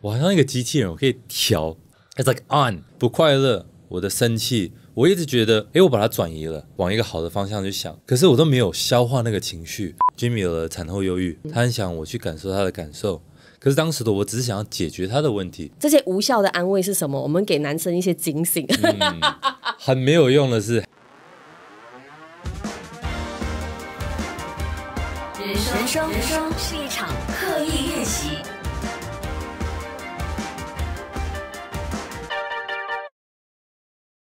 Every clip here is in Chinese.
我好像一个机器人，我可以调，It's like on，不快乐，我的生气，我一直觉得，哎，我把它转移了，往一个好的方向去想，可是我都没有消化那个情绪。Jimmy 有产后忧郁，他很想我去感受他的感受，可是当时的我只是想要解决他的问题。这些无效的安慰是什么？我们给男生一些警醒，很没有用的是。人生人生人生是一场刻意练习。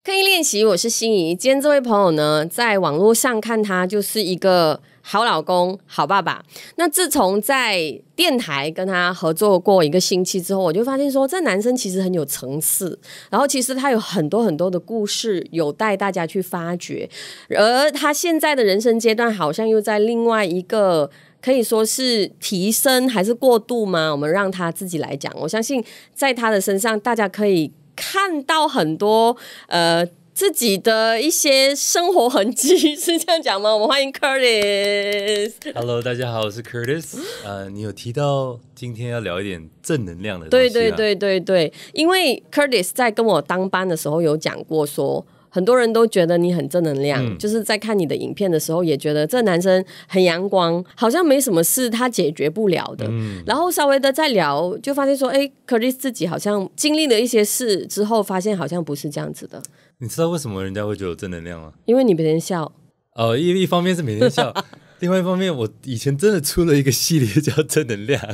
刻意练习，我是心仪。今天这位朋友呢，在网络上看他就是一个好老公、好爸爸。那自从在电台跟他合作过一个星期之后，我就发现说，这男生其实很有层次。然后，其实他有很多很多的故事有待大家去发掘。而他现在的人生阶段，好像又在另外一个可以说是提升还是过渡吗？我们让他自己来讲。我相信，在他的身上，大家可以。看到很多呃自己的一些生活痕迹，是这样讲吗？我们欢迎 Curtis。Hello，大家好，我是 Curtis。呃，你有提到今天要聊一点正能量的，对对对对对，因为 Curtis 在跟我当班的时候有讲过说。很多人都觉得你很正能量，就是在看你的影片的时候，也觉得这男生很阳光，好像没什么事他解决不了的。嗯，然后稍微的再聊，就发现说，哎，Chris 自己好像经历了一些事之后，发现好像不是这样子的。你知道为什么人家会觉得正能量吗？因为你每天笑。哦，一一方面是每天笑，另外一方面我以前真的出了一个系列叫正能量。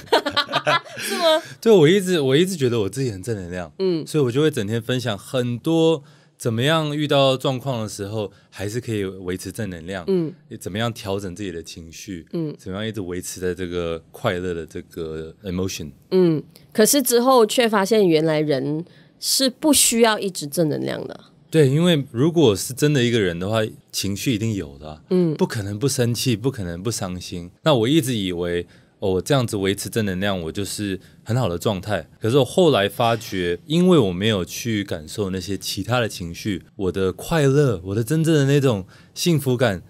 是吗？对，我一直我一直觉得我自己很正能量。嗯，所以我就会整天分享很多。怎么样遇到状况的时候，还是可以维持正能量？嗯，怎么样调整自己的情绪？嗯，怎么样一直维持在这个快乐的这个 emotion？嗯，可是之后却发现，原来人是不需要一直正能量的。对，因为如果是真的一个人的话，情绪一定有的，嗯，不可能不生气，不可能不伤心。那我一直以为，我这样子维持正能量，我就是。很好的状态，可是我后来发觉，因为我没有去感受那些其他的情绪，我的快乐，我的真正的那种幸福感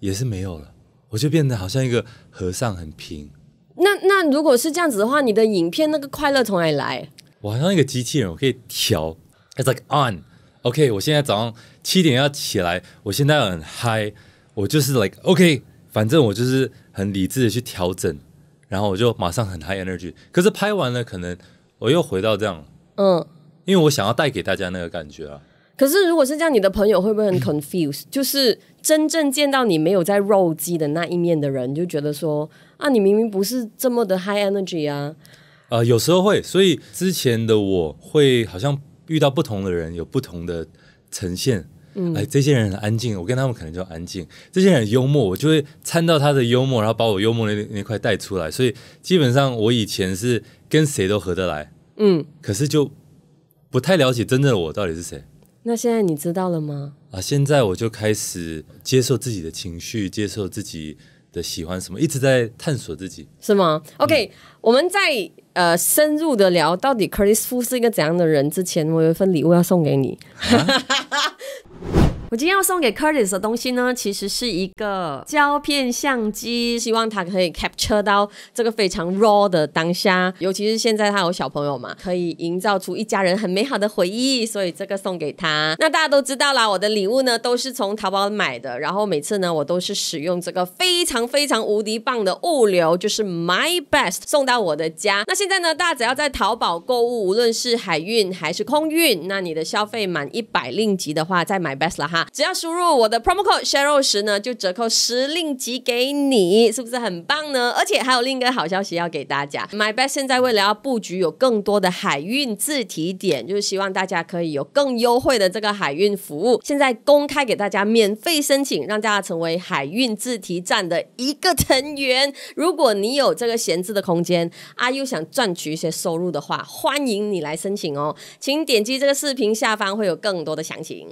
也是没有了，我就变得好像一个和尚很平。那那如果是这样子的话，你的影片那个快乐从哪里来？我好像一个机器人，我可以调，It's like on，OK，我现在早上七点要起来，我现在很嗨，我就是 like OK，反正我就是很理智的去调整。然后我就马上很 high energy，可是拍完了，可能我又回到这样，嗯，因为我想要带给大家那个感觉啊。可是如果是这样，你的朋友会不会很 confuse？就是真正见到你没有在肉机的那一面的人，就觉得说啊，你明明不是这么的 high energy 啊。呃，有时候会，所以之前的我会好像遇到不同的人，有不同的呈现。哎，这些人很安静，我跟他们可能就安静。这些人幽默，我就会掺到他的幽默，然后把我幽默那那块带出来。所以基本上我以前是跟谁都合得来，嗯，可是就不太了解真正的我到底是谁。那现在你知道了吗？啊，现在我就开始接受自己的情绪，接受自己的喜欢什么，一直在探索自己。是吗？OK，我们在呃深入的聊到底克里斯夫是一个怎样的人之前，我有一份礼物要送给你。我今天要送给 Curtis 的东西呢，其实是一个胶片相机，希望他可以 capture 到这个非常 raw 的当下，尤其是现在他有小朋友嘛，可以营造出一家人很美好的回忆，所以这个送给他。那大家都知道啦，我的礼物呢都是从淘宝买的，然后每次呢我都是使用这个非常非常无敌棒的物流，就是 my best 送到我的家。那现在呢，大家只要在淘宝购物，无论是海运还是空运，那你的消费满一百令吉的话，再买 best 了哈。只要输入我的 promo code share 十呢，就折扣十令吉给你，是不是很棒呢？而且还有另一个好消息要给大家。Mybest 现在为了要布局有更多的海运自提点，就是希望大家可以有更优惠的这个海运服务。现在公开给大家免费申请，让大家成为海运自提站的一个成员。如果你有这个闲置的空间，阿 U 想赚取一些收入的话，欢迎你来申请哦。请点击这个视频下方会有更多的详情。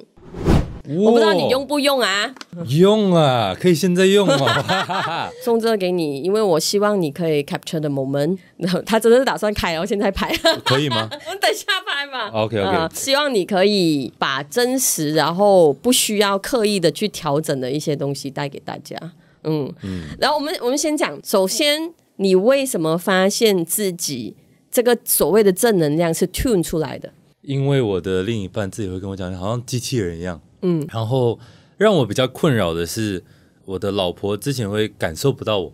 我不知道你用不用啊？用啊，可以现在用啊、哦。送这个给你，因为我希望你可以 capture the moment。他真的是打算开，然后现在拍。可以吗？我 们等下拍嘛。OK OK。希望你可以把真实，然后不需要刻意的去调整的一些东西带给大家。嗯嗯。然后我们我们先讲，首先你为什么发现自己这个所谓的正能量是 tune 出来的？因为我的另一半自己会跟我讲，好像机器人一样。嗯，然后让我比较困扰的是，我的老婆之前会感受不到我，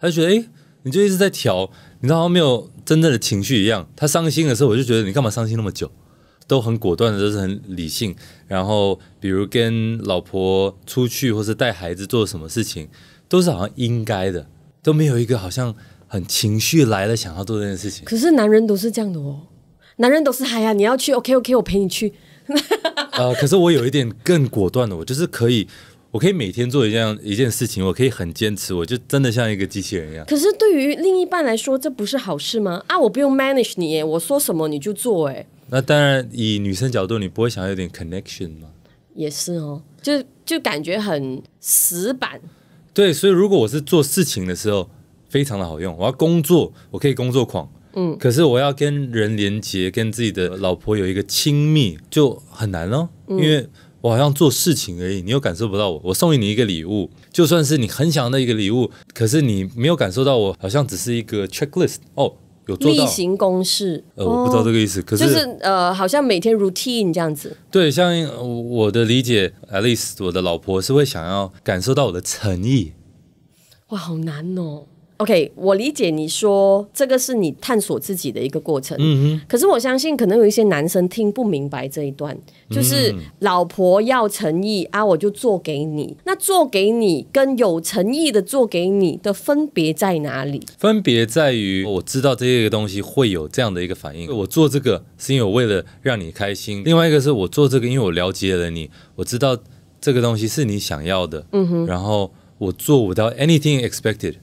她觉得哎，你就一直在调，你知道没有真正的情绪一样。她伤心的时候，我就觉得你干嘛伤心那么久，都很果断的，都是很理性。然后比如跟老婆出去，或是带孩子做什么事情，都是好像应该的，都没有一个好像很情绪来了想要做这件事情。可是男人都是这样的哦，男人都是嗨呀，你要去，OK OK，我陪你去。呃，可是我有一点更果断的，我就是可以，我可以每天做一样一件事情，我可以很坚持，我就真的像一个机器人一样。可是对于另一半来说，这不是好事吗？啊，我不用 manage 你，我说什么你就做，哎。那当然，以女生角度，你不会想要有点 connection 吗？也是哦，就就感觉很死板。对，所以如果我是做事情的时候非常的好用，我要工作，我可以工作狂。嗯，可是我要跟人连接，跟自己的老婆有一个亲密，就很难哦。因为我好像做事情而已，你又感受不到我。我送你一个礼物，就算是你很想要一个礼物，可是你没有感受到我，好像只是一个 checklist。哦，有做例行公事。呃，我不知道这个意思。可是就是呃，好像每天 routine 这样子。对，像我的理解 a l i 我的老婆是会想要感受到我的诚意。哇，好难哦。OK，我理解你说这个是你探索自己的一个过程。嗯嗯。可是我相信可能有一些男生听不明白这一段，就是老婆要诚意啊，我就做给你。那做给你跟有诚意的做给你的分别在哪里？分别在于我知道这个东西会有这样的一个反应，我做这个是因为我为了让你开心。另外一个是我做这个，因为我了解了你，我知道这个东西是你想要的。嗯哼。然后我做，不到 anything expected。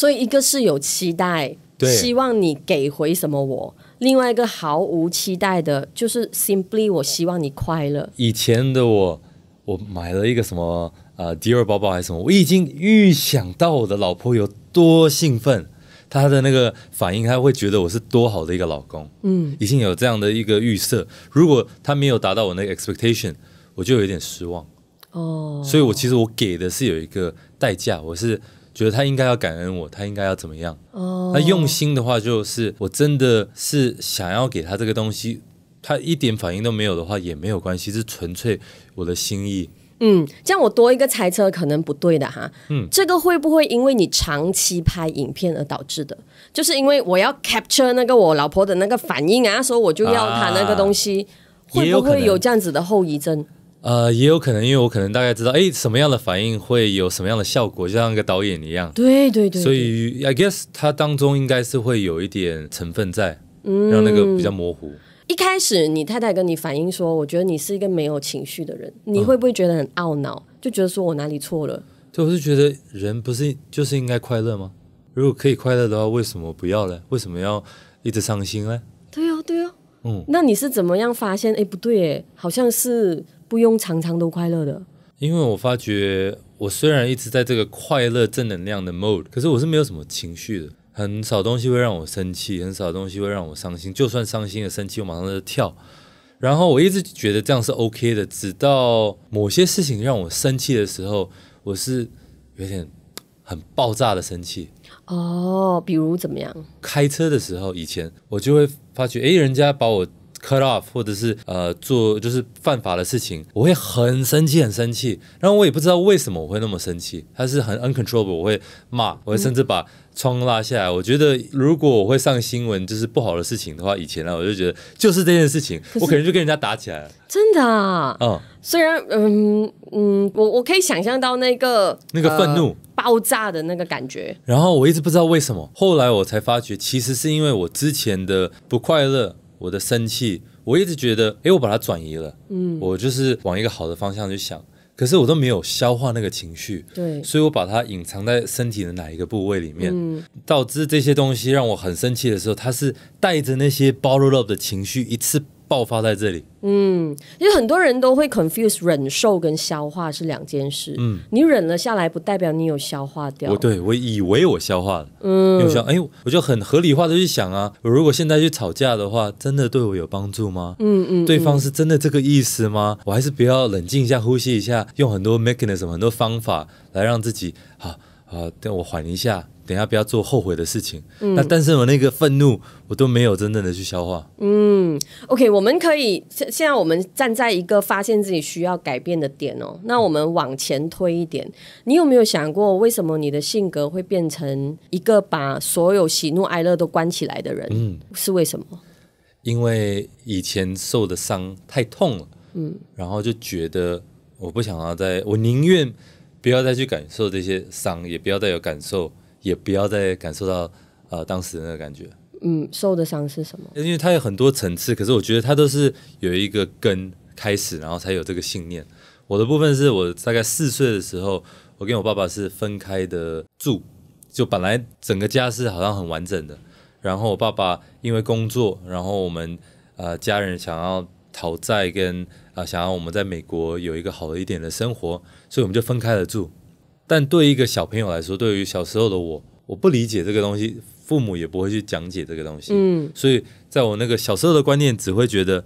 所以，一个是有期待，希望你给回什么我；另外一个毫无期待的，就是 simply 我希望你快乐。以前的我，我买了一个什么呃迪尔包包还是什么，我已经预想到我的老婆有多兴奋，她的那个反应，她会觉得我是多好的一个老公。嗯，已经有这样的一个预设，如果她没有达到我那个 expectation，我就有点失望。哦，所以我其实我给的是有一个代价，我是。觉得他应该要感恩我，他应该要怎么样？哦，他用心的话，就是我真的是想要给他这个东西，他一点反应都没有的话也没有关系，是纯粹我的心意。嗯，这样我多一个猜测可能不对的哈。嗯，这个会不会因为你长期拍影片而导致的？就是因为我要 capture 那个我老婆的那个反应啊，所以我就要他那个东西，会不会有这样子的后遗症？呃，也有可能，因为我可能大概知道，哎，什么样的反应会有什么样的效果，就像一个导演一样。对对对。所以，I guess 它当中应该是会有一点成分在，嗯、让那个比较模糊。一开始，你太太跟你反映说，我觉得你是一个没有情绪的人，你会不会觉得很懊恼，就觉得说我哪里错了？对，我是觉得人不是就是应该快乐吗？如果可以快乐的话，为什么不要呢？为什么要一直伤心呢？对呀，对呀。嗯。那你是怎么样发现？哎，不对，哎，好像是。不用常常都快乐的，因为我发觉，我虽然一直在这个快乐正能量的 mode，可是我是没有什么情绪的，很少东西会让我生气，很少东西会让我伤心，就算伤心了、生气，我马上在跳。然后我一直觉得这样是 OK 的，直到某些事情让我生气的时候，我是有点很爆炸的生气。哦，比如怎么样？开车的时候，以前我就会发觉，哎，人家把我。cut off，或者是呃做就是犯法的事情，我会很生气，很生气。然后我也不知道为什么我会那么生气，他是很 uncontrollable。我会骂，我会甚至把窗拉下来。我觉得如果我会上新闻，就是不好的事情的话，以前呢我就觉得就是这件事情，我可能就跟人家打起来。了。真的啊，嗯，虽然嗯嗯，我我可以想象到那个那个愤怒爆炸的那个感觉。然后我一直不知道为什么，后来我才发觉，其实是因为我之前的不快乐。我的生气，我一直觉得，哎，我把它转移了，嗯，我就是往一个好的方向去想，可是我都没有消化那个情绪，对，所以我把它隐藏在身体的哪一个部位里面，导致这些东西让我很生气的时候，它是带着那些 bottled up 的情绪一次。爆发在这里，嗯，其实很多人都会 confuse 忍受跟消化是两件事，嗯，你忍了下来不代表你有消化掉，我对，我以为我消化了，嗯，有想，哎，我就很合理化的去想啊，我如果现在去吵架的话，真的对我有帮助吗？嗯嗯，对方是真的这个意思吗？我还是不要冷静一下，呼吸一下，用很多 mechanism 很多方法来让自己，好，好，等我缓一下。等下不要做后悔的事情。那但是我那个愤怒，我都没有真正的去消化。嗯，OK，我们可以现现在我们站在一个发现自己需要改变的点哦。那我们往前推一点，你有没有想过为什么你的性格会变成一个把所有喜怒哀乐都关起来的人？嗯，是为什么？因为以前受的伤太痛了。嗯，然后就觉得我不想要再，我宁愿不要再去感受这些伤，也不要再有感受。也不要再感受到呃当时人的感觉。嗯，受的伤是什么？因为它有很多层次，可是我觉得它都是有一个根开始，然后才有这个信念。我的部分是我大概四岁的时候，我跟我爸爸是分开的住，就本来整个家是好像很完整的。然后我爸爸因为工作，然后我们呃家人想要讨债跟啊想要我们在美国有一个好一点的生活，所以我们就分开了住。但对于一个小朋友来说，对于小时候的我，我不理解这个东西，父母也不会去讲解这个东西。嗯，所以在我那个小时候的观念，只会觉得，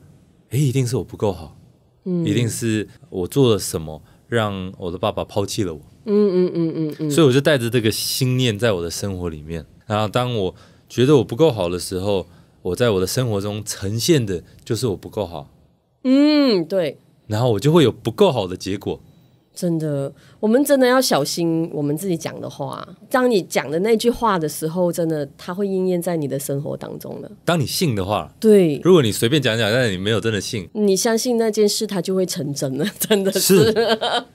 哎，一定是我不够好，嗯，一定是我做了什么让我的爸爸抛弃了我。嗯嗯嗯嗯。所以我就带着这个心念在我的生活里面。然后当我觉得我不够好的时候，我在我的生活中呈现的就是我不够好。嗯，对。然后我就会有不够好的结果。真的，我们真的要小心我们自己讲的话。当你讲的那句话的时候，真的，它会应验在你的生活当中的。当你信的话，对，如果你随便讲讲，但你没有真的信，你相信那件事，它就会成真了。真的是，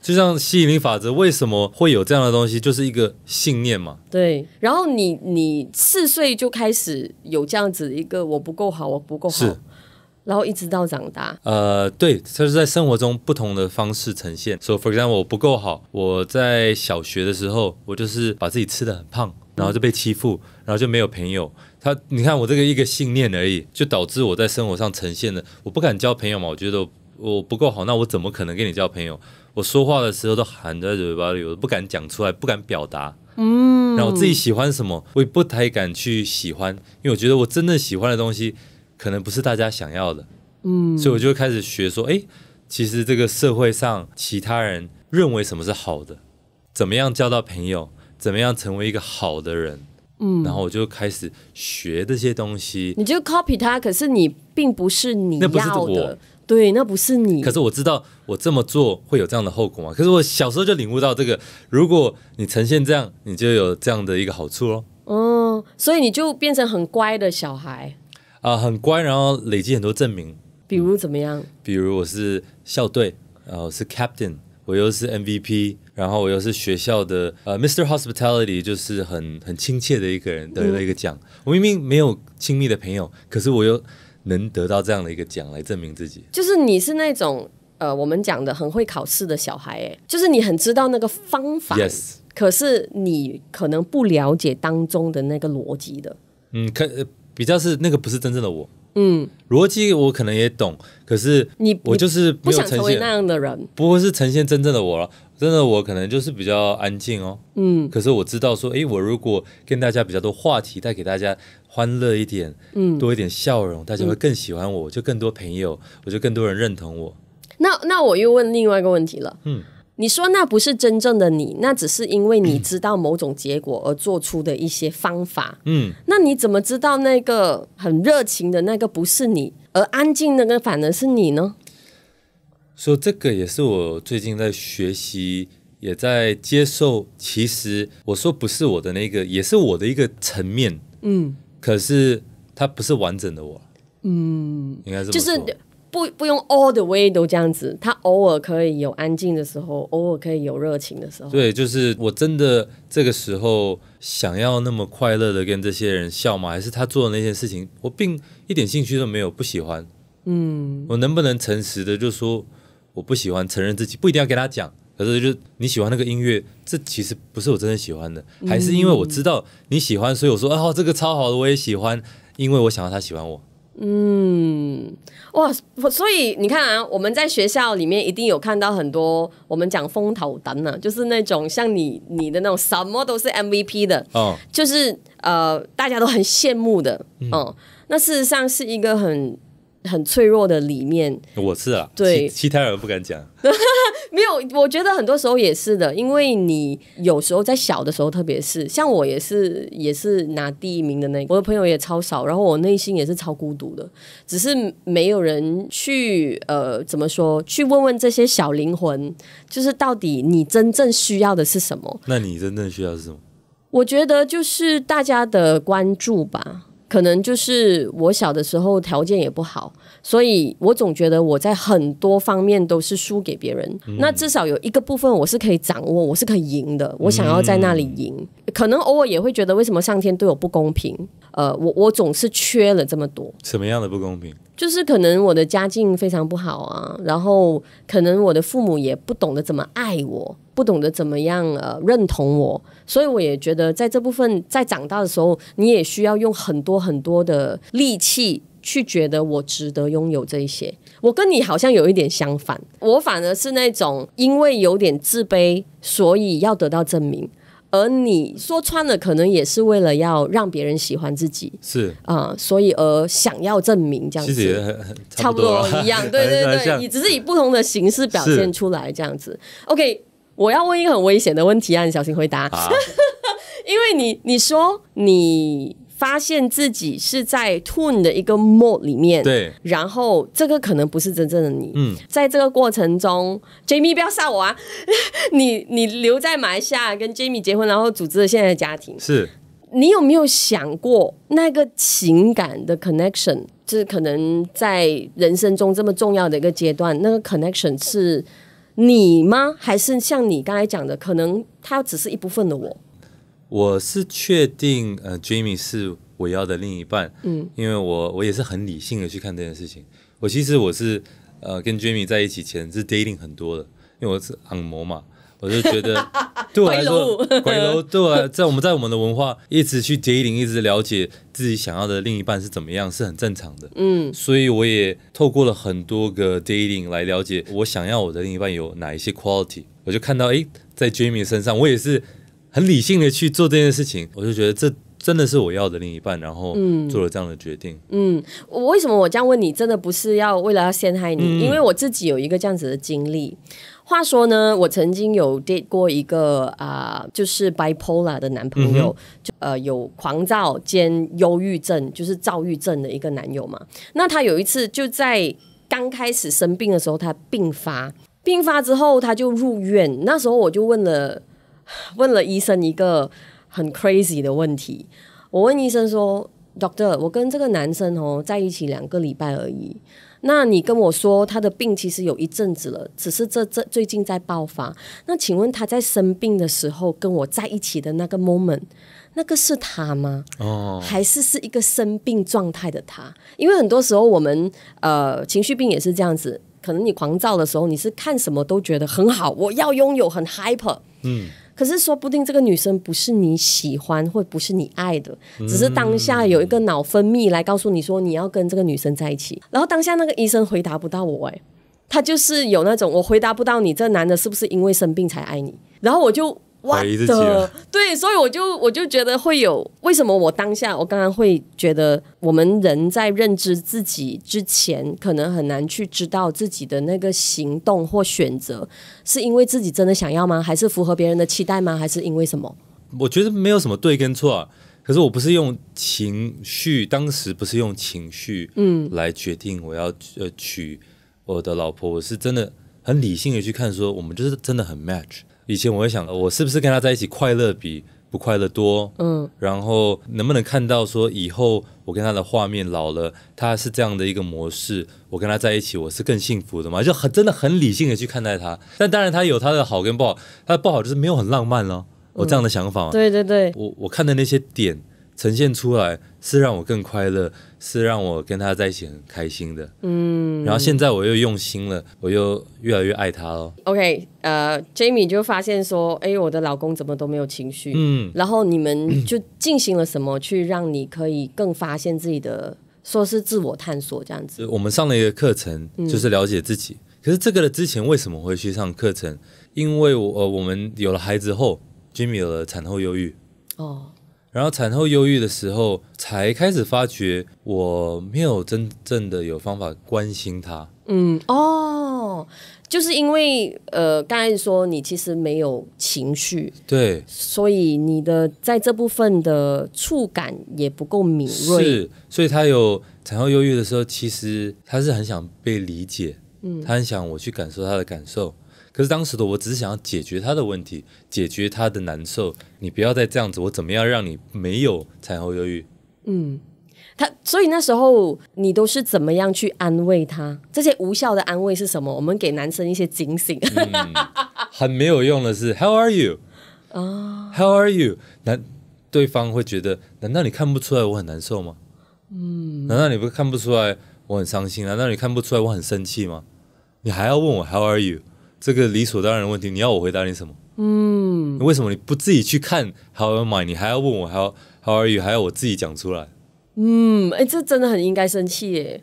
就像吸引力法则，为什么会有这样的东西？就是一个信念嘛。对，然后你你四岁就开始有这样子一个，我不够好，我不够好。然后一直到长大，呃，对，就是在生活中不同的方式呈现。说 f o r example，我不够好。我在小学的时候，我就是把自己吃的很胖，然后就被欺负，然后就没有朋友。他，你看我这个一个信念而已，就导致我在生活上呈现的，我不敢交朋友嘛，我觉得我不够好，那我怎么可能跟你交朋友？我说话的时候都含在嘴巴里，我都不敢讲出来，不敢表达。嗯，然后自己喜欢什么，我也不太敢去喜欢，因为我觉得我真的喜欢的东西。可能不是大家想要的，嗯，所以我就开始学说，哎，其实这个社会上其他人认为什么是好的，怎么样交到朋友，怎么样成为一个好的人，嗯，然后我就开始学这些东西。你就 copy 他，可是你并不是你要的，对，那不是你。可是我知道我这么做会有这样的后果吗？可是我小时候就领悟到这个：，如果你呈现这样，你就有这样的一个好处喽。嗯，所以你就变成很乖的小孩。啊，很乖，然后累积很多证明，比如怎么样？比如我是校队，然后是 captain，我又是 MVP，然后我又是学校的呃，Mr Hospitality，就是很很亲切的一个人得了一个奖。我明明没有亲密的朋友，可是我又能得到这样的一个奖来证明自己。就是你是那种呃，我们讲的很会考试的小孩，哎，就是你很知道那个方法，yes，可是你可能不了解当中的那个逻辑的，嗯，可。比较是那个不是真正的我，嗯，逻辑我可能也懂，可是你我就是不想成为那样的人，不会是呈现真正的我了。真的我可能就是比较安静哦，嗯，可是我知道说，哎，我如果跟大家比较多话题，带给大家欢乐一点，嗯，多一点笑容，大家会更喜欢我，就更多朋友，我就更多人认同我。那那我又问另外一个问题了，嗯。你说那不是真正的你，那只是因为你知道某种结果而做出的一些方法。嗯，那你怎么知道那个很热情的那个不是你，而安静那个反而是你呢？说这个也是我最近在学习，也在接受。其实我说不是我的那个，也是我的一个层面。嗯，可是它不是完整的我。嗯，应该是就是不，不用 all the way 都这样子，他偶尔可以有安静的时候，偶尔可以有热情的时候。对，就是我真的这个时候想要那么快乐的跟这些人笑吗？还是他做的那些事情，我并一点兴趣都没有，不喜欢。嗯，我能不能诚实的就说我不喜欢，承认自己，不一定要跟他讲。可是就你喜欢那个音乐，这其实不是我真的喜欢的，还是因为我知道你喜欢，所以我说哦，这个超好的，我也喜欢，因为我想要他喜欢我。嗯，哇，所以你看啊，我们在学校里面一定有看到很多我们讲风头等呢，就是那种像你你的那种什么都是 MVP 的，哦，就是呃大家都很羡慕的，哦，那事实上是一个很。很脆弱的里面，我是啊，对，其他人不敢讲。没有，我觉得很多时候也是的，因为你有时候在小的时候，特别是像我也是，也是拿第一名的那个，我的朋友也超少，然后我内心也是超孤独的，只是没有人去呃，怎么说，去问问这些小灵魂，就是到底你真正需要的是什么？那你真正需要是什么？我觉得就是大家的关注吧。可能就是我小的时候条件也不好，所以我总觉得我在很多方面都是输给别人。那至少有一个部分我是可以掌握，我是可以赢的。我想要在那里赢，可能偶尔也会觉得为什么上天对我不公平？呃，我我总是缺了这么多，什么样的不公平？就是可能我的家境非常不好啊，然后可能我的父母也不懂得怎么爱我，不懂得怎么样呃认同我，所以我也觉得在这部分在长大的时候，你也需要用很多很多的力气去觉得我值得拥有这一些。我跟你好像有一点相反，我反而是那种因为有点自卑，所以要得到证明。而你说穿了，可能也是为了要让别人喜欢自己，是啊，所以而想要证明这样子，差不多一样，对 对对，你只是以不同的形式表现出来这样子。OK，我要问一个很危险的问题啊，你小心回答，因为你你说你。发现自己是在 tune 的一个 mode 里面，对，然后这个可能不是真正的你。嗯，在这个过程中，Jamie 不要杀我啊！你你留在马来西亚跟 Jamie 结婚，然后组织了现在的家庭。是，你有没有想过那个情感的 connection？就是可能在人生中这么重要的一个阶段，那个 connection 是你吗？还是像你刚才讲的，可能它只是一部分的我？我是确定，呃，Jamie 是我要的另一半，嗯，因为我我也是很理性的去看这件事情。我其实我是，呃，跟 Jamie 在一起前是 dating 很多的，因为我是按摩嘛，我就觉得 对我来说，鬼楼对我在我们在我们的文化一直去 dating，一直了解自己想要的另一半是怎么样，是很正常的，嗯，所以我也透过了很多个 dating 来了解我想要我的另一半有哪一些 quality，我就看到，哎，在 Jamie 身上，我也是。很理性的去做这件事情，我就觉得这真的是我要的另一半，然后做了这样的决定。嗯，我为什么我这样问你，真的不是要为了要陷害你，因为我自己有一个这样子的经历。话说呢，我曾经有订过一个啊，就是 bipolar 的男朋友，就呃，有狂躁兼忧郁症，就是躁郁症的一个男友嘛。那他有一次就在刚开始生病的时候，他病发，病发之后他就入院。那时候我就问了。问了医生一个很 crazy 的问题，我问医生说，Doctor，我跟这个男生哦在一起两个礼拜而已，那你跟我说他的病其实有一阵子了，只是这这最近在爆发。那请问他在生病的时候跟我在一起的那个 moment，那个是他吗？哦，还是是一个生病状态的他？因为很多时候我们呃情绪病也是这样子，可能你狂躁的时候，你是看什么都觉得很好，我要拥有很 hyper，嗯。可是说不定这个女生不是你喜欢，或不是你爱的，只是当下有一个脑分泌来告诉你说你要跟这个女生在一起。然后当下那个医生回答不到我，哎，他就是有那种我回答不到你，这男的是不是因为生病才爱你？然后我就。哇疑对，所以我就我就觉得会有为什么我当下我刚刚会觉得我们人在认知自己之前，可能很难去知道自己的那个行动或选择，是因为自己真的想要吗？还是符合别人的期待吗？还是因为什么？我觉得没有什么对跟错，啊，可是我不是用情绪，当时不是用情绪，嗯，来决定我要呃娶我的老婆，我是真的很理性的去看，说我们就是真的很 match。以前我会想，我是不是跟他在一起快乐比不快乐多？嗯，然后能不能看到说以后我跟他的画面老了，他是这样的一个模式，我跟他在一起我是更幸福的吗？就很真的很理性的去看待他。但当然他有他的好跟不好，他的不好就是没有很浪漫了。我这样的想法。对对对，我我看的那些点。呈现出来是让我更快乐，是让我跟他在一起很开心的。嗯，然后现在我又用心了，我又越来越爱他了。OK，呃，Jamie 就发现说，哎，我的老公怎么都没有情绪。嗯，然后你们就进行了什么，去让你可以更发现自己的，说是自我探索这样子。我们上了一个课程，就是了解自己。可是这个之前为什么会去上课程？因为我我们有了孩子后，Jamie 有了产后忧郁。哦。然后产后忧郁的时候，才开始发觉我没有真正的有方法关心她。嗯，哦，就是因为呃，刚才说你其实没有情绪，对，所以你的在这部分的触感也不够敏锐。是，所以她有产后忧郁的时候，其实她是很想被理解，嗯，她很想我去感受她的感受。可是当时的我只是想要解决他的问题，解决他的难受。你不要再这样子，我怎么样让你没有产后忧郁？嗯，他所以那时候你都是怎么样去安慰他？这些无效的安慰是什么？我们给男生一些警醒，很没有用的是 “How are you？” 啊，“How are you？” 难对方会觉得难道你看不出来我很难受吗？嗯，难道你不看不出来我很伤心？难道你看不出来我很生气吗？你还要问我 “How are you？” 这个理所当然的问题，你要我回答你什么？嗯，为什么你不自己去看还要买？你还要问我，还要 you？还要我自己讲出来？嗯，哎，这真的很应该生气耶。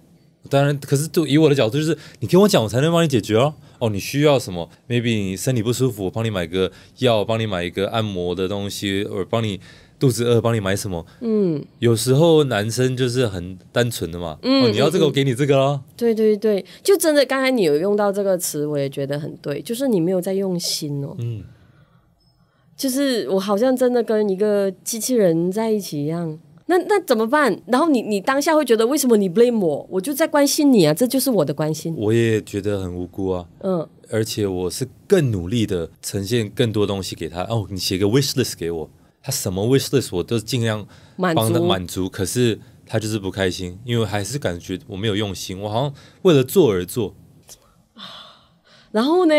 当然，可是就以我的角度，就是你跟我讲，我才能帮你解决哦。哦，你需要什么？Maybe 你身体不舒服，我帮你买个药，帮你买一个按摩的东西，我帮你。肚子饿，帮你买什么？嗯，有时候男生就是很单纯的嘛。嗯，你要这个，我给你这个咯。对对对，就真的，刚才你有用到这个词，我也觉得很对。就是你没有在用心哦。嗯，就是我好像真的跟一个机器人在一起一样。那那怎么办？然后你你当下会觉得为什么你 blame 我？我就在关心你啊，这就是我的关心。我也觉得很无辜啊。嗯，而且我是更努力的呈现更多东西给他。哦，你写个 wish list 给我。他什么 wish list 我都尽量帮他满足，可是他就是不开心，因为还是感觉我没有用心，我好像为了做而做。啊，然后呢？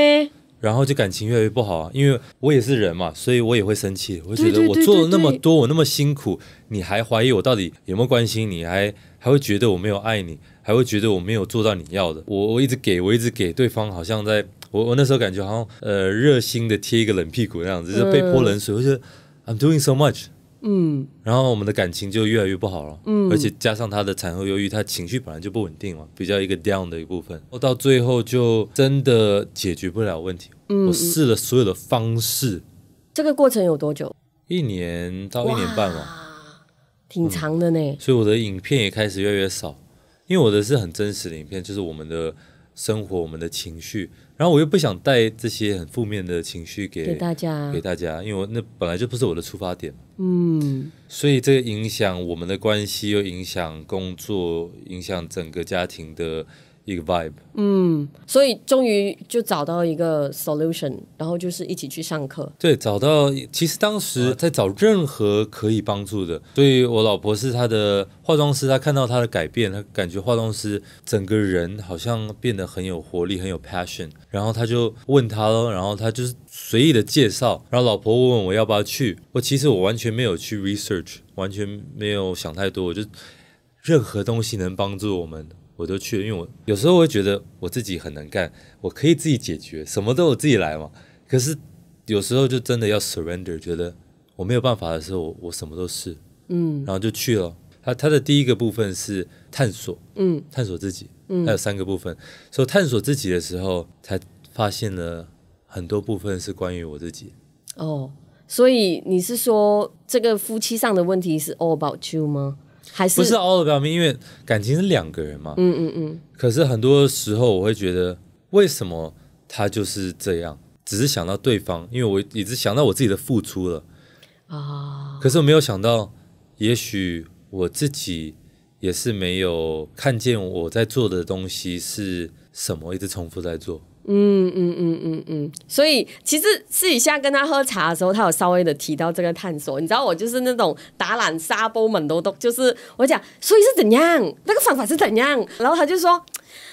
然后就感情越来越不好啊，因为我也是人嘛，所以我也会生气，我觉得我做了那么多，我那么辛苦，你还怀疑我到底有没有关心你，还还会觉得我没有爱你，还会觉得我没有做到你要的，我我一直给我一直给对方，好像在，我我那时候感觉好像呃热心的贴一个冷屁股那样子，就被泼冷水，我觉得。I'm doing so much，嗯，然后我们的感情就越来越不好了，嗯，而且加上他的产后忧郁，他情绪本来就不稳定嘛，比较一个 down 的一部分，我到最后就真的解决不了问题，嗯，我试了所有的方式，这个过程有多久？一年到一年半吧，挺长的呢。所以我的影片也开始越来越少，因为我的是很真实的影片，就是我们的生活，我们的情绪。然后我又不想带这些很负面的情绪给大家，给大家，因为我那本来就不是我的出发点嗯，所以这个影响我们的关系，又影响工作，影响整个家庭的。一个 vibe，嗯，所以终于就找到一个 solution，然后就是一起去上课。对，找到其实当时在找任何可以帮助的，所以我老婆是他的化妆师，他看到他的改变，他感觉化妆师整个人好像变得很有活力，很有 passion，然后他就问他喽，然后他就是随意的介绍，然后老婆问问我要不要去，我其实我完全没有去 research，完全没有想太多，我就任何东西能帮助我们。我都去了，因为我有时候会觉得我自己很能干，我可以自己解决，什么都我自己来嘛。可是有时候就真的要 surrender，觉得我没有办法的时候，我我什么都是，嗯，然后就去了。他他的第一个部分是探索，嗯，探索自己，嗯，还有三个部分。所以探索自己的时候，才发现了很多部分是关于我自己。哦，所以你是说这个夫妻上的问题是 all about you 吗？不是凹的表面，因为感情是两个人嘛。嗯嗯嗯。可是很多时候我会觉得，为什么他就是这样？只是想到对方，因为我一直想到我自己的付出了。啊。可是我没有想到，也许我自己也是没有看见我在做的东西是什么，一直重复在做。嗯嗯嗯嗯嗯，所以其实私底下跟他喝茶的时候，他有稍微的提到这个探索。你知道我就是那种打懒沙包门都都，就是我讲，所以是怎样那个方法是怎样，然后他就说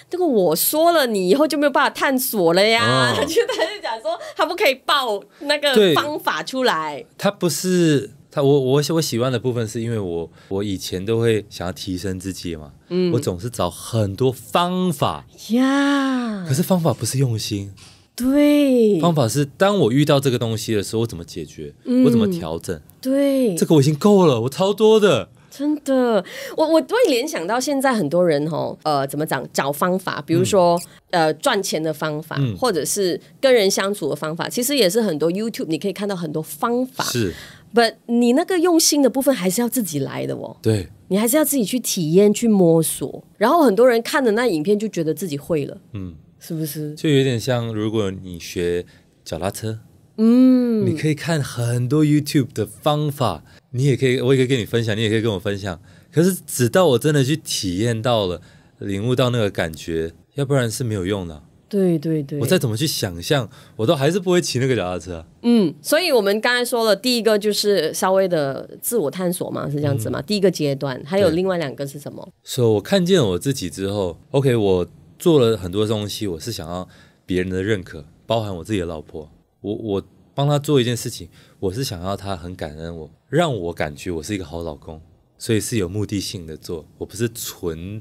这个我说了，你以后就没有办法探索了呀。他就 他就讲说他不可以报那个方法出来，他不是。他我我喜我喜欢的部分是因为我我以前都会想要提升自己嘛，嗯，我总是找很多方法呀，可是方法不是用心，对，方法是当我遇到这个东西的时候，我怎么解决，我怎么调整，对，这个我已经够了，我超多的，真的，我我会联想到现在很多人哦，呃，怎么讲找方法，比如说呃赚钱的方法，或者是跟人相处的方法，其实也是很多 YouTube 你可以看到很多方法是。不，你那个用心的部分还是要自己来的哦。对，你还是要自己去体验、去摸索。然后很多人看的那影片就觉得自己会了，嗯，是不是？就有点像如果你学脚踏车，嗯，你可以看很多 YouTube 的方法，你也可以，我也可以跟你分享，你也可以跟我分享。可是直到我真的去体验到了、领悟到那个感觉，要不然是没有用的。对对对，我再怎么去想象，我都还是不会骑那个脚踏车。嗯，所以我们刚才说了，第一个就是稍微的自我探索嘛，是这样子嘛。第一个阶段，还有另外两个是什么？所以我看见我自己之后，OK，我做了很多东西，我是想要别人的认可，包含我自己的老婆。我我帮她做一件事情，我是想要她很感恩我，让我感觉我是一个好老公，所以是有目的性的做，我不是纯。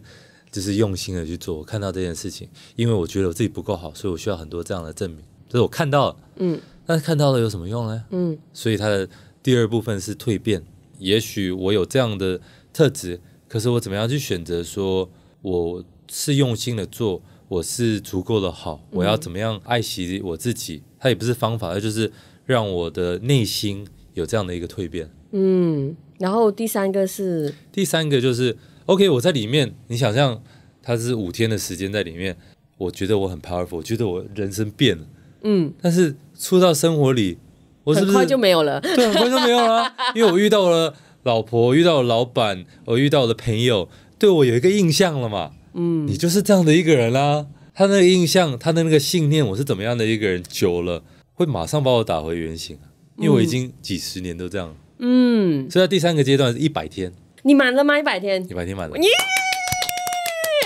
只是用心的去做，我看到这件事情，因为我觉得我自己不够好，所以我需要很多这样的证明。就是我看到了，嗯，但是看到了有什么用呢？嗯，所以它的第二部分是蜕变。也许我有这样的特质，可是我怎么样去选择？说我是用心的做，我是足够的好，我要怎么样爱惜我自己？它也不是方法，它就是让我的内心有这样的一个蜕变。嗯，然后第三个是，第三个就是。OK，我在里面，你想象他是五天的时间在里面，我觉得我很 powerful，我觉得我人生变了，嗯，但是出到生活里，我是很快就没有了，对，很快就没有了，因为我遇到了老婆，遇到了老板，我遇到了朋友，对我有一个印象了嘛，嗯，你就是这样的一个人啦，他那个印象，他的那个信念，我是怎么样的一个人，久了会马上把我打回原形，因为我已经几十年都这样，嗯，所以在第三个阶段是一百天。你满了吗？一百天，一百天满了。耶！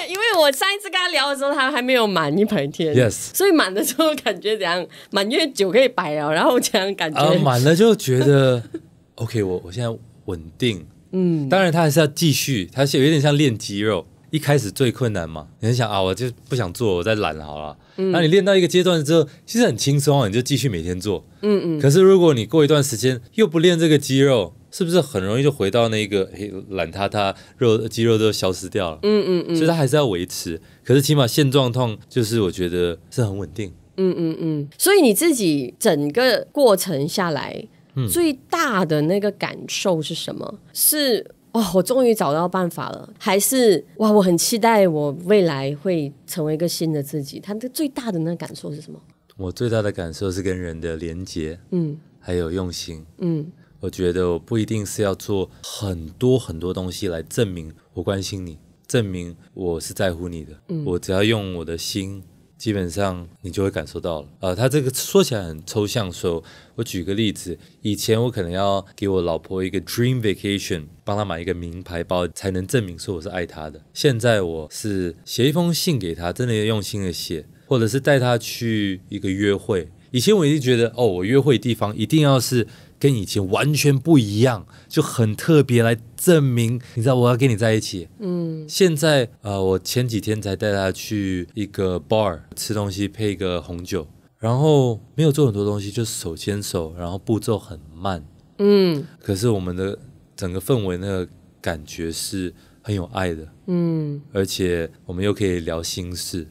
因为我上一次跟他聊的时候，他还没有满一百天。Yes。所以满的时候感觉怎样？满月酒可以摆了，然后这样感觉。啊，满了就觉得，OK，我我现在稳定。嗯。当然，他还是要继续。他有点像练肌肉，一开始最困难嘛，你很想啊，我就不想做，我再懒好了。嗯。那你练到一个阶段之后，其实很轻松，你就继续每天做。嗯嗯。可是如果你过一段时间又不练这个肌肉。是不是很容易就回到那个懒塌塌，肉肌肉都消失掉了？嗯嗯嗯，所以它还是要维持。可是起码现状痛，就是我觉得是很稳定。嗯嗯嗯。所以你自己整个过程下来，最大的那个感受是什么？是哇，我终于找到办法了，还是哇，我很期待我未来会成为一个新的自己。他的最大的那个感受是什么？我最大的感受是跟人的连接，嗯，还有用心，嗯。我觉得我不一定是要做很多很多东西来证明我关心你，证明我是在乎你的。我只要用我的心，基本上你就会感受到了。呃，他这个说起来很抽象，说我举个例子，以前我可能要给我老婆一个 dream vacation，帮她买一个名牌包才能证明说我是爱她的。现在我是写一封信给她，真的用心的写，或者是带她去一个约会。以前我一直觉得，哦，我约会地方一定要是。跟以前完全不一样，就很特别来证明你知道我要跟你在一起。嗯，现在呃，我前几天才带他去一个 bar 吃东西，配一个红酒，然后没有做很多东西，就手牵手，然后步骤很慢。嗯，可是我们的整个氛围那个感觉是很有爱的。嗯，而且我们又可以聊心事。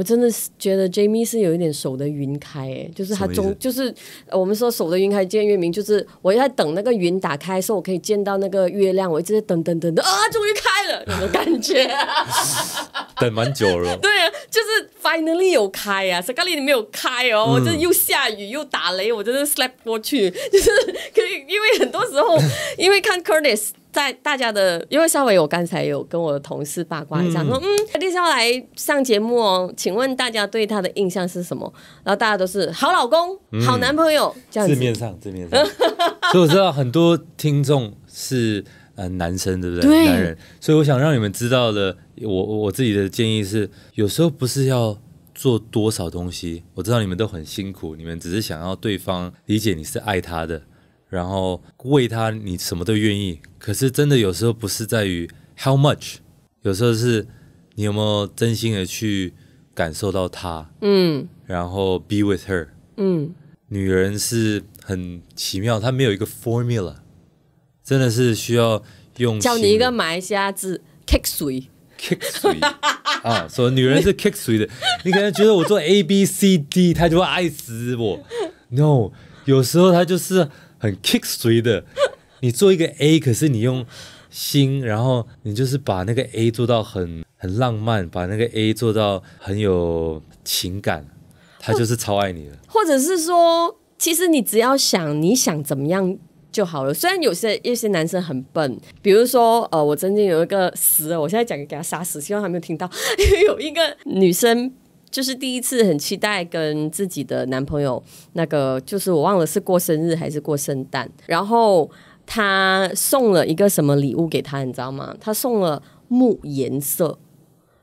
我真的是觉得 Jamie 是有一点守得云开哎，就是他终就是我们说守得云开见月明，就是我在等那个云打开的时候，我可以见到那个月亮，我一直在等等等的啊，终于开了那种感觉，等蛮久了。对啊，就是 finally 有开啊，s c 刚 l 你没有开哦，这又下雨又打雷，我真的 slap 过去，就是可以，因为很多时候 因为看 c u r t i s 在大家的，因为稍微我刚才有跟我的同事八卦一下，说嗯，接下来上节目哦，请问大家对他的印象是什么？然后大家都是好老公、好男朋友这样子，字面上，字面上。所以我知道很多听众是呃男生，对不对？男人。所以我想让你们知道的，我我自己的建议是，有时候不是要做多少东西，我知道你们都很辛苦，你们只是想要对方理解你是爱他的。然后为他你什么都愿意。可是真的有时候不是在于 how much，有时候是你有没有真心的去感受到他，嗯，然后 be with her，嗯，女人是很奇妙，她没有一个 formula，真的是需要用。教你一个马来西亚字 kick 水，kick 水啊，说女人是 kick 水的。你可能觉得我做 A B C D，她就会爱死我。No，有时候她就是。很 kick 谁的？你做一个 A，可是你用心，然后你就是把那个 A 做到很很浪漫，把那个 A 做到很有情感，他就是超爱你的。或者是说，其实你只要想你想怎么样就好了。虽然有些有些男生很笨，比如说呃，我曾经有一个死，我现在讲给他杀死，希望他没有听到。因 为有一个女生。就是第一次很期待跟自己的男朋友，那个就是我忘了是过生日还是过圣诞，然后他送了一个什么礼物给他，你知道吗？他送了木颜色。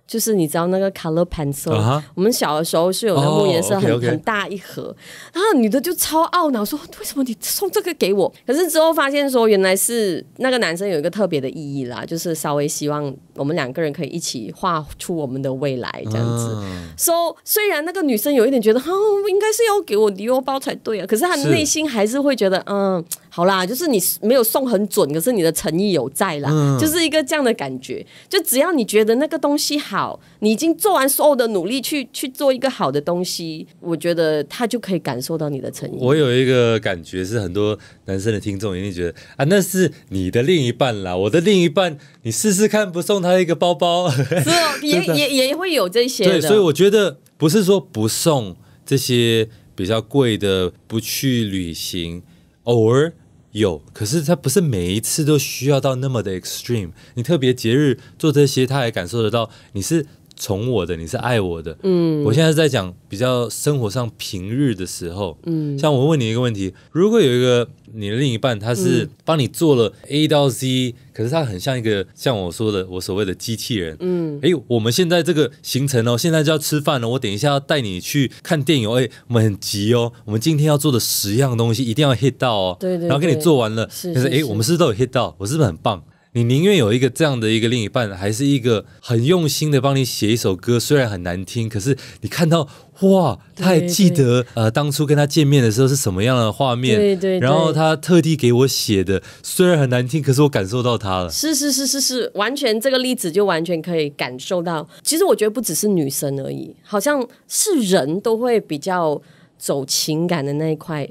就是你知道那个 color pencil，我们小的时候是有那木颜色很很大一盒，然后女的就超懊恼说：“为什么你送这个给我？”可是之后发现说，原来是那个男生有一个特别的意义啦，就是稍微希望我们两个人可以一起画出我们的未来这样子。说虽然那个女生有一点觉得，哦，应该是要给我礼物包才对啊，可是她内心还是会觉得，嗯。好啦，就是你没有送很准，可是你的诚意有在啦，就是一个这样的感觉。就只要你觉得那个东西好，你已经做完所有的努力去去做一个好的东西，我觉得他就可以感受到你的诚意。我有一个感觉是，很多男生的听众一定觉得啊，那是你的另一半啦，我的另一半，你试试看不送他一个包包。是哦，也也也会有这些。对，所以我觉得不是说不送这些比较贵的，不去旅行，偶尔。有，可是他不是每一次都需要到那么的 extreme。你特别节日做这些，他还感受得到你是。宠我的，你是爱我的。嗯，我现在在讲比较生活上平日的时候，嗯，像我问你一个问题：如果有一个你的另一半，他是帮你做了 A 到 Z，可是他很像一个像我说的我所谓的机器人。嗯，哎，我们现在这个行程哦，现在就要吃饭了。我等一下要带你去看电影，哎，我们很急哦。我们今天要做的十样东西一定要 hit 到哦。对对。然后给你做完了，就是哎，我们是不是都有 hit 到？我是不是很棒？你宁愿有一个这样的一个另一半，还是一个很用心的帮你写一首歌？虽然很难听，可是你看到哇，他还记得呃，当初跟他见面的时候是什么样的画面？对对，然后他特地给我写的，虽然很难听，可是我感受到他了。是是是是是，完全这个例子就完全可以感受到。其实我觉得不只是女生而已，好像是人都会比较走情感的那一块。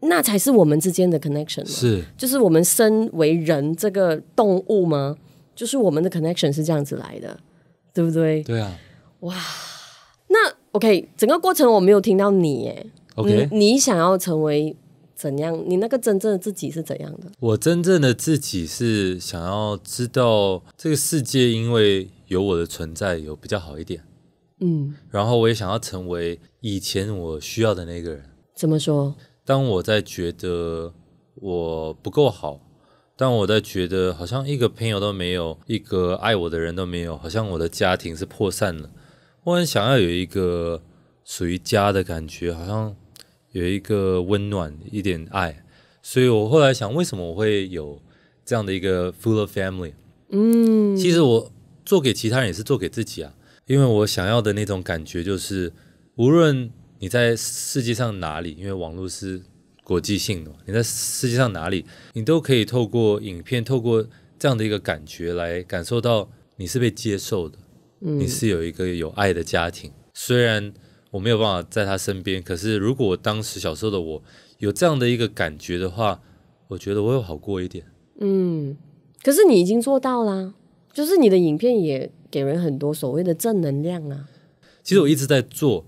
那才是我们之间的 connection，是，就是我们身为人这个动物吗？就是我们的 connection 是这样子来的，对不对？对啊，哇，那 OK，整个过程我没有听到你，耶 o k 你想要成为怎样？你那个真正的自己是怎样的？我真正的自己是想要知道这个世界因为有我的存在有比较好一点，嗯，然后我也想要成为以前我需要的那个人，怎么说？当我在觉得我不够好，当我在觉得好像一个朋友都没有，一个爱我的人都没有，好像我的家庭是破散了。我很想要有一个属于家的感觉，好像有一个温暖一点爱。所以我后来想，为什么我会有这样的一个 full of family？嗯，其实我做给其他人也是做给自己啊，因为我想要的那种感觉就是无论。你在世界上哪里？因为网络是国际性的，你在世界上哪里，你都可以透过影片，透过这样的一个感觉来感受到你是被接受的，你是有一个有爱的家庭。虽然我没有办法在他身边，可是如果当时小时候的我有这样的一个感觉的话，我觉得我会好过一点。嗯，可是你已经做到啦，就是你的影片也给人很多所谓的正能量啊。其实我一直在做。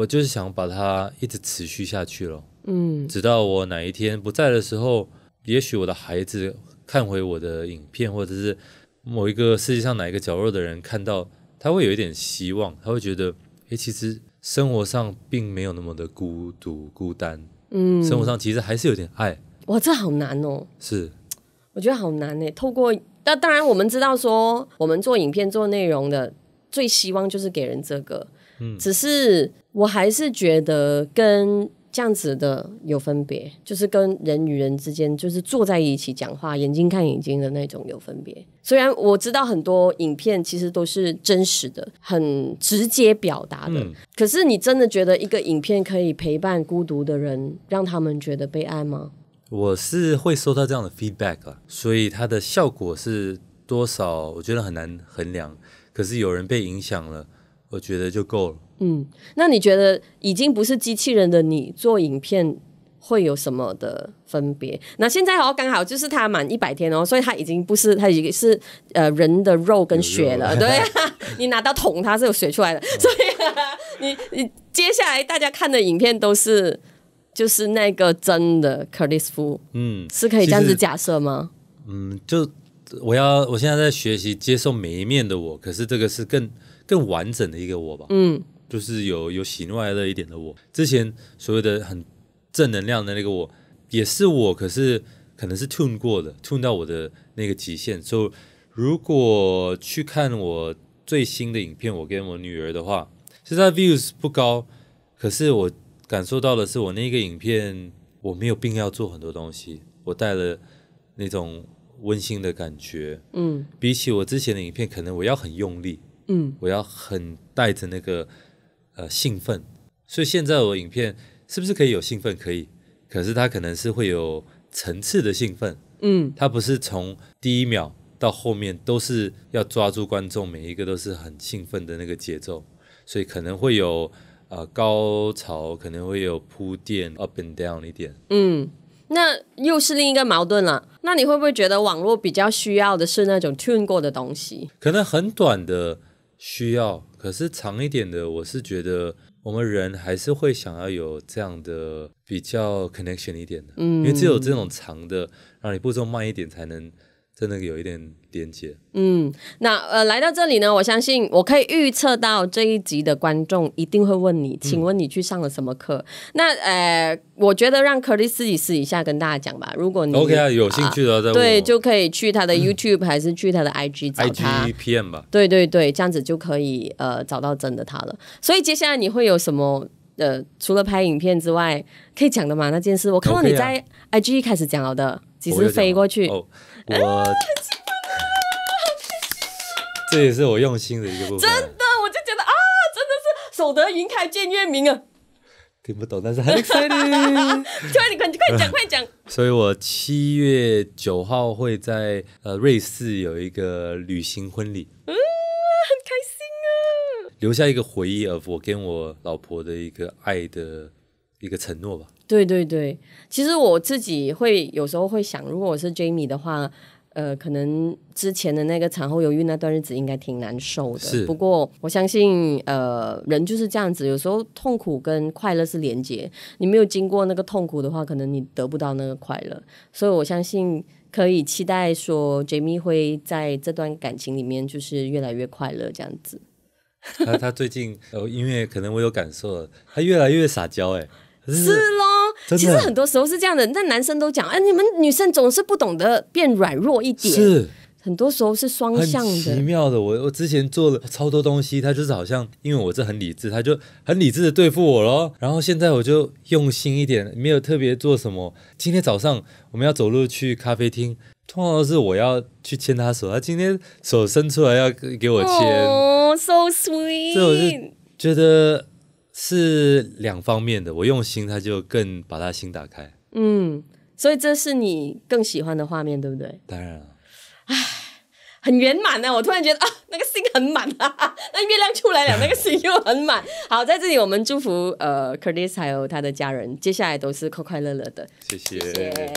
我就是想把它一直持续下去了。嗯，直到我哪一天不在的时候，也许我的孩子看回我的影片，或者是某一个世界上哪一个角落的人看到，他会有一点希望，他会觉得，哎，其实生活上并没有那么的孤独孤单，嗯，生活上其实还是有点爱。哇，这好难哦。是，我觉得好难诶。透过那当然我们知道说，我们做影片做内容的最希望就是给人这个。只是我还是觉得跟这样子的有分别，就是跟人与人之间就是坐在一起讲话，眼睛看眼睛的那种有分别。虽然我知道很多影片其实都是真实的，很直接表达的，可是你真的觉得一个影片可以陪伴孤独的人，让他们觉得被爱吗？我是会收到这样的 feedback，所以它的效果是多少，我觉得很难衡量。可是有人被影响了。我觉得就够了。嗯，那你觉得已经不是机器人的你做影片会有什么的分别？那现在哦，刚好就是他满一百天哦，所以他已经不是他已经是呃人的肉跟血了，对啊，你拿刀捅他是有血出来的，所以你你接下来大家看的影片都是就是那个真的克里斯夫，嗯，是可以这样子假设吗？嗯，就我要我现在在学习接受每一面的我，可是这个是更。更完整的一个我吧，嗯，就是有有喜怒哀乐一点的我。之前所谓的很正能量的那个我，也是我，可是可能是 tune 过的，tune 到我的那个极限。所以如果去看我最新的影片，我跟我女儿的话，现在 views 不高，可是我感受到的是，我那个影片我没有必要做很多东西，我带了那种温馨的感觉。嗯，比起我之前的影片，可能我要很用力。嗯，我要很带着那个呃兴奋，所以现在我影片是不是可以有兴奋？可以，可是它可能是会有层次的兴奋。嗯，它不是从第一秒到后面都是要抓住观众每一个都是很兴奋的那个节奏，所以可能会有呃高潮，可能会有铺垫 up and down 一点。嗯，那又是另一个矛盾了。那你会不会觉得网络比较需要的是那种 tune 过的东西？可能很短的。需要，可是长一点的，我是觉得我们人还是会想要有这样的比较 connection 一点的，嗯，因为只有这种长的，让你步骤慢一点，才能。真的有一点连接。嗯，那呃，来到这里呢，我相信我可以预测到这一集的观众一定会问你，请问你去上了什么课？那呃，我觉得让克里斯己试一下跟大家讲吧。如果你 OK 啊，有兴趣的对就可以去他的 YouTube 还是去他的 IG 找他。IG 片吧。对对对，这样子就可以呃找到真的他了。所以接下来你会有什么呃，除了拍影片之外可以讲的嘛？那件事我看到你在 IG 开始讲了的，其实飞过去。我很兴奋啊！这也是我用心的一个部分。真的，我就觉得啊，真的是守得云开见月明啊。听不懂，但是很开心。快点，快点，快讲，快讲。所以我七月九号会在呃瑞士有一个旅行婚礼。嗯，很开心啊。留下一个回忆，of 我跟我老婆的一个爱的一个承诺吧。对对对，其实我自己会有时候会想，如果我是 Jamie 的话，呃，可能之前的那个产后忧郁那段日子应该挺难受的。不过我相信，呃，人就是这样子，有时候痛苦跟快乐是连结。你没有经过那个痛苦的话，可能你得不到那个快乐。所以我相信可以期待说，Jamie 会在这段感情里面就是越来越快乐这样子。他他最近，呃，因为可能我有感受，他越来越撒娇哎。是喽。其实很多时候是这样的，那男生都讲，哎，你们女生总是不懂得变软弱一点。是，很多时候是双向的。奇妙的，我我之前做了超多东西，他就是好像因为我这很理智，他就很理智的对付我喽。然后现在我就用心一点，没有特别做什么。今天早上我们要走路去咖啡厅，通常都是我要去牵他手，他今天手伸出来要给我牵。哦，so sweet。这我就觉得。是两方面的，我用心，他就更把他心打开。嗯，所以这是你更喜欢的画面，对不对？当然了，唉，很圆满呢。我突然觉得啊，那个心很满啊，那月亮出来了，那个心又很满。好，在这里我们祝福呃 Curtis 还有他的家人，接下来都是快快乐乐的。谢谢。